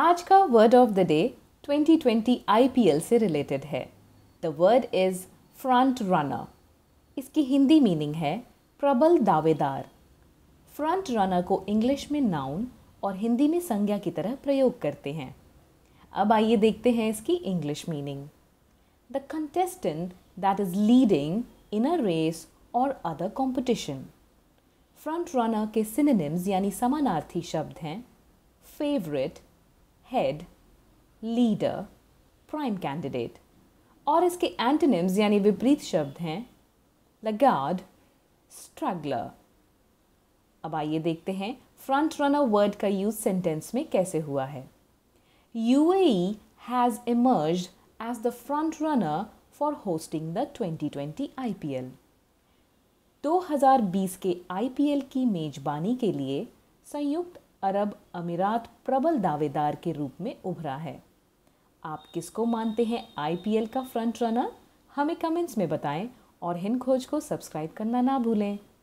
आज का word of the day 2020 IPL से रिलेटेड है the word is front runner इसकी हिंदी मीनिंग है प्रबल दावेदार फ्रंट रनर को इंग्लिश में नाउन और हिंदी में संज्ञा की तरह प्रयोग करते हैं अब आइए देखते हैं इसकी English meaning the contestant that is leading in a race और अदर कॉम्पिटिशन फ्रंट रनर के सिनेनिम्स यानी समानार्थी शब्द हैं favourite head leader prime candidate और इसके एंटोनिम्स यानी विपरीत शब्द हैं लगाड स्ट्रगलर अब आइए देखते हैं फ्रंट रनर वर्ड का यूज सेंटेंस में कैसे हुआ है you has emerge as the front runner for hosting the 2020 IPL 2020 के आईपीएल की मेजबानी के लिए संयुक्त अरब अमीरात प्रबल दावेदार के रूप में उभरा है आप किसको मानते हैं आईपीएल का फ्रंट रनर हमें कमेंट्स में बताएं और हिंद खोज को सब्सक्राइब करना ना भूलें